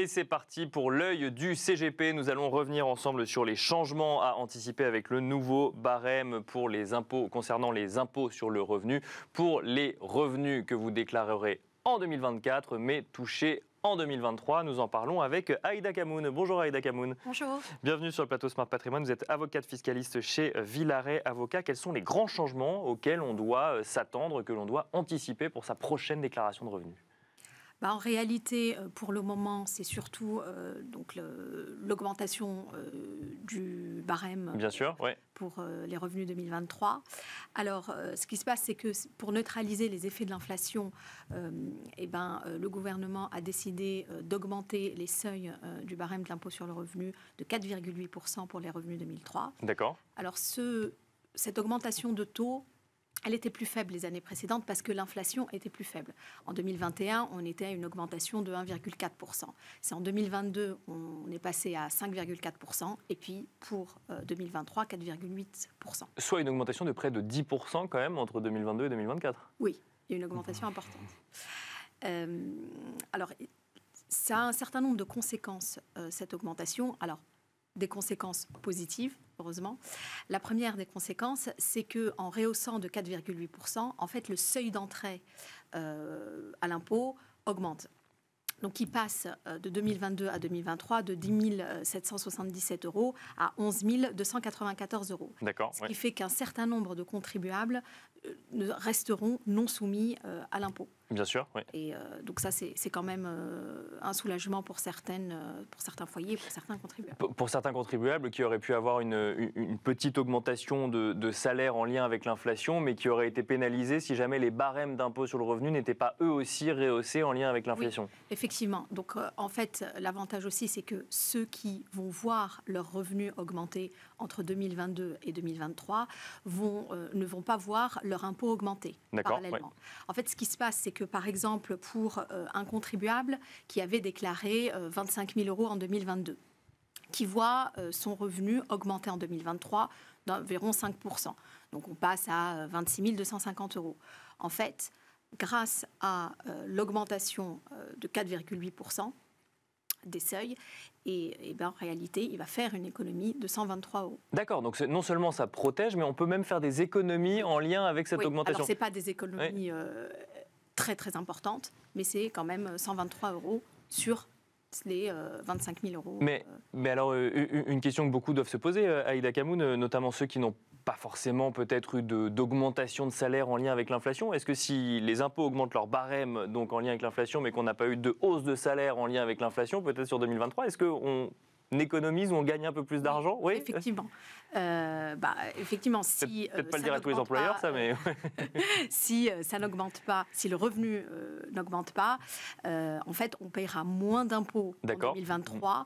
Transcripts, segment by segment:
Et c'est parti pour l'œil du CGP. Nous allons revenir ensemble sur les changements à anticiper avec le nouveau barème pour les impôts concernant les impôts sur le revenu pour les revenus que vous déclarerez en 2024 mais touchés en 2023. Nous en parlons avec Aïda Kamoun. Bonjour Aïda Kamoun. Bonjour. Bienvenue sur le plateau Smart Patrimoine. Vous êtes avocate fiscaliste chez Villaret Avocat. Quels sont les grands changements auxquels on doit euh, s'attendre, que l'on doit anticiper pour sa prochaine déclaration de revenus bah, en réalité, euh, pour le moment, c'est surtout euh, donc l'augmentation euh, du barème pour les revenus 2023. Alors, ce qui se passe, c'est que pour neutraliser les effets de l'inflation, eh ben, le gouvernement a décidé d'augmenter les seuils du barème de l'impôt sur le revenu de 4,8% pour les revenus 2003. D'accord. Alors, ce, cette augmentation de taux elle était plus faible les années précédentes parce que l'inflation était plus faible. En 2021, on était à une augmentation de 1,4%. C'est en 2022, on est passé à 5,4% et puis pour 2023, euh, 4,8%. Soit une augmentation de près de 10% quand même entre 2022 et 2024. Oui, il y a une augmentation importante. Euh, alors, ça a un certain nombre de conséquences, euh, cette augmentation. Alors, des conséquences positives, heureusement. La première des conséquences, c'est que en rehaussant de 4,8%, en fait, le seuil d'entrée euh, à l'impôt augmente. Donc, il passe euh, de 2022 à 2023 de 10 777 euros à 11 294 euros. D'accord. Ce qui fait qu'un certain nombre de contribuables euh, resteront non soumis à l'impôt. Bien sûr, oui. Et euh, donc ça, c'est quand même euh, un soulagement pour, certaines, euh, pour certains foyers, pour certains contribuables. Pour, certains contribuables qui auraient pu avoir une, une petite augmentation de, salaire en lien avec l'inflation, mais qui auraient été pénalisés si jamais les barèmes d'impôt sur le revenu n'étaient pas eux aussi rehaussés en lien avec l'inflation. Oui, effectivement. Donc en fait, l'avantage aussi, c'est que ceux qui vont voir leurs revenus augmenter entre 2022 et 2023 vont, ne vont pas voir leur impôt augmenter parallèlement. En fait, ce qui se passe, c'est par exemple pour euh, un contribuable qui avait déclaré 25 euh, 000 euros en 2022, qui voit euh, son revenu augmenter en 2023 d'environ 5 Donc on passe à 26 250 euros. En fait, grâce à l'augmentation de 4,8 des seuils. Et, ben, en réalité, il va faire une économie de 123 euros. D'accord, donc non seulement ça protège, mais on peut même faire des économies en lien avec cette augmentation. Alors, ce pas des économies très importante, mais c'est quand même 123 euh, euros sur les 25 euh, 000 euros. Mais, euh. mais alors, une question que beaucoup doivent se poser, Aïda Kamoun, notamment ceux qui n'ont pas forcément peut-être eu d'augmentation de, de, salaire en lien avec l'inflation. Est-ce que si les impôts augmentent leur barème, donc en lien avec l'inflation, mais qu'on n'a pas eu de hausse de salaire en lien avec l'inflation, peut-être sur 2023, est-ce qu'on économise ou on gagne un peu plus d'argent Oui. Effectivement. Euh, bah, effectivement, si. Euh, peut pas le dire à tous les employeurs, ça, mais. Euh, si ça n'augmente pas, si le revenu n'augmente pas, en fait, on paiera moins d'impôts en 2023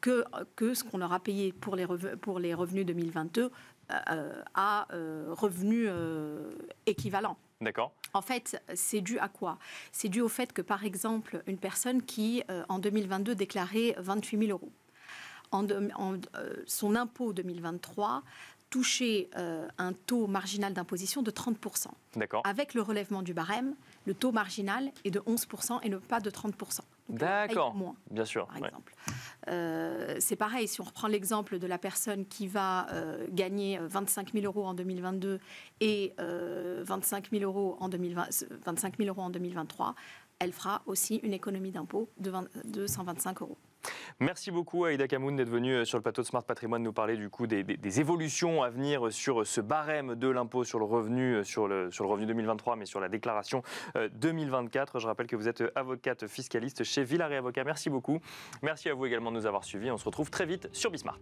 que, ce qu'on aura payé pour les, pour les revenus 2022 à revenus équivalents. D'accord. En fait, c'est dû à quoi C'est dû au fait que, par exemple, une personne qui, en 2022, déclarait 28 000 euros euh, son impôt 2023 touchait euh, un taux marginal d'imposition de 30%. D'accord. Avec le relèvement du barème, le taux marginal est de 11% et pas de 30%. D'accord. Moins, Bien sûr. Par exemple. Euh, c'est pareil, si on reprend l'exemple de la personne qui va gagner 25 000 euros en 2022 et euros en 2020, 25 000 euros en 2023, elle fera aussi une économie d'impôt de, 225 euros. Merci beaucoup Aïda Kamoun d'être venue euh, sur le plateau de Smart Patrimoine nous parler du coup des, évolutions à venir euh, sur euh, ce barème de l'impôt sur le revenu, sur le, sur le revenu 2023, mais sur la déclaration 2024. Je rappelle que vous êtes avocate fiscaliste chez et Avocat. Merci beaucoup. Merci à vous également de nous avoir suivis. On se retrouve très vite sur Bismart.